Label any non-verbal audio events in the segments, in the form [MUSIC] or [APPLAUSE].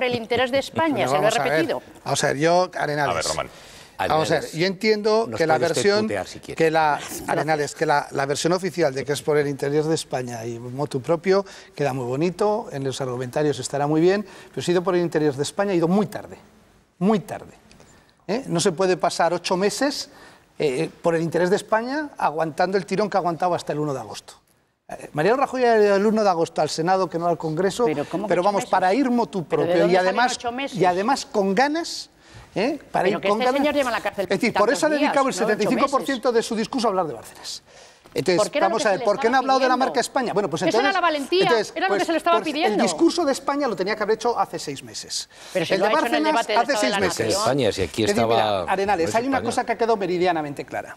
por el interés de [LAUGHS] España, se lo he repetido. A ver, yo, Arenales. A ver, Román. Vamos a ver, yo entiendo que la versión que la Arenales, que la, versión oficial de que es por el interior de España y motu propio queda muy bonito, en los argumentarios estará muy bien, pero si ha ido por el interior de España ha ido muy tarde, muy tarde. ¿eh? No se puede pasar ocho meses eh, eh, por el interés de España aguantando el tirón que ha aguantado hasta el 1 de agosto. Eh, Mariano Rajoy era el 1 de agosto al Senado, que no al Congreso, pero, vamos, para ir motu propio y además, y además con ganas. ¿eh? Para ir este la cárcel es decir, por eso ha dedicado el 75% de su discurso a hablar de Bárcenas. Entonces, vamos a ver, ¿por qué no ha hablado de la marca España? Bueno, pues entonces... era la valentía, era lo que se le pues, estaba pues, pidiendo. El discurso de España lo tenía que haber hecho hace seis meses. Pero el de Bárcenas hace seis meses. España, si aquí estaba... Arenales, hay una cosa que ha quedado meridianamente clara.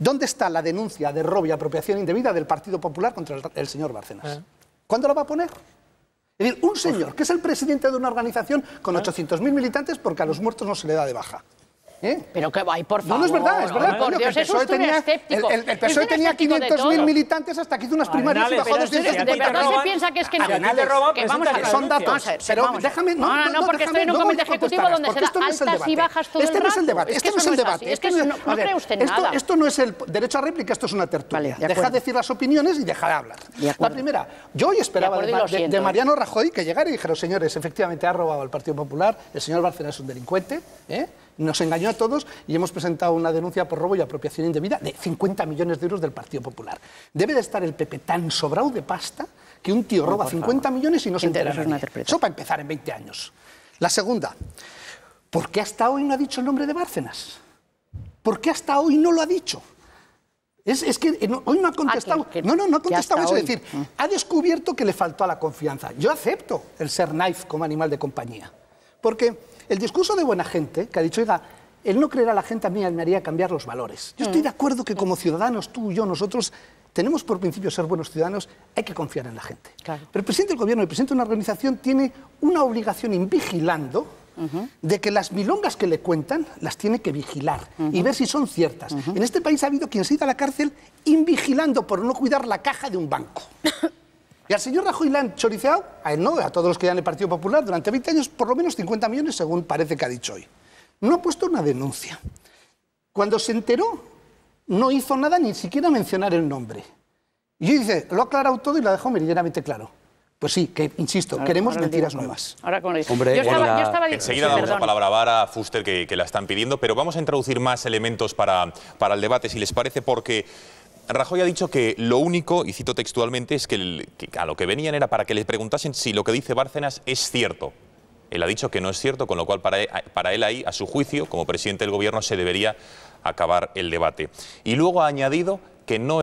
¿Dónde está la denuncia de robo y apropiación indebida del Partido Popular contra el, señor Barcenas? Eh. ¿Cuándo la va a poner? Es decir, un señor pues- que es el presidente de una organización con 800.000 eh. militantes porque a los muertos no se le da de baja. ¿Eh? Pero que ay, por favor. No, no es verdad, es verdad. el PSOE tenía, 500.000 e militantes hasta que hizo unas primarias Arenales, y bajó 250. De verdad se piensa que es que no. Arenales, que pues son datos. pero déjame, no, no, no, porque estoy en un comité ejecutivo donde se da altas y bajas todo el rato. Este no es el debate, este no es el debate. Es que no cree usted nada. Esto no es el derecho a réplica, esto es una tertulia. Deja de decir las opiniones y deja de hablar. La primera, yo hoy esperaba de Mariano Rajoy que llegara y dijera, señores, efectivamente ha robado al Partido Popular, el señor Bárcenas es un delincuente, ¿eh? nos engañó a todos y hemos presentado una denuncia por robo y apropiación indebida de 50 millones de euros del Partido Popular. Debe de estar el PP tan sobrado de pasta que un tío roba 50 millones y no se entera. Eso para empezar en 20 años. La segunda, ¿por qué hasta hoy no ha dicho el nombre de Bárcenas? ¿Por qué hasta hoy no lo ha dicho? Es, que eh, hoy no ha ah, contestado. no, no, no ha contestado eso. Es decir, mm. ha descubierto que le faltó a la confianza. Yo acepto el ser knife como animal de compañía. Porque el discurso de buena gente, que ha dicho, oiga, el no creer a la gente a mí me haría cambiar los valores. Yo estoy mm. de acuerdo que como ciudadanos, tú y yo, nosotros, tenemos por principio ser buenos ciudadanos, hay que confiar en la gente. Pero el presidente del gobierno, el presidente de una organización, tiene una obligación invigilando de que las milongas que le cuentan las tiene que vigilar y ver si son ciertas. En este país ha habido quien se ha ido a la cárcel invigilando por no cuidar la caja de un banco. [LAUGHS] Y al señor Rajoy le han choriceado, a él no, a todos los que en el Partido Popular durante 20 años, por lo menos 50 millones, según parece que ha dicho hoy. No ha puesto una denuncia. Cuando se enteró, no hizo nada ni siquiera mencionar el nombre. Y dice, lo ha aclarado todo y lo ha dejado meridianamente claro. Pues sí, que insisto, queremos mentiras nuevas. Ahora con Enseguida damos la palabra a Vara, a Fuster, que, que, la están pidiendo, pero vamos a introducir más elementos para, para el debate, si les parece, porque Rajoy ha dicho que lo único, y cito textualmente, es que, a lo que venían era para que les preguntasen si lo que dice Bárcenas es cierto. Él ha dicho que no es cierto, con lo cual para, eh, para él ahí, a su juicio, como presidente del Gobierno, se debería acabar el debate. Y luego ha añadido que no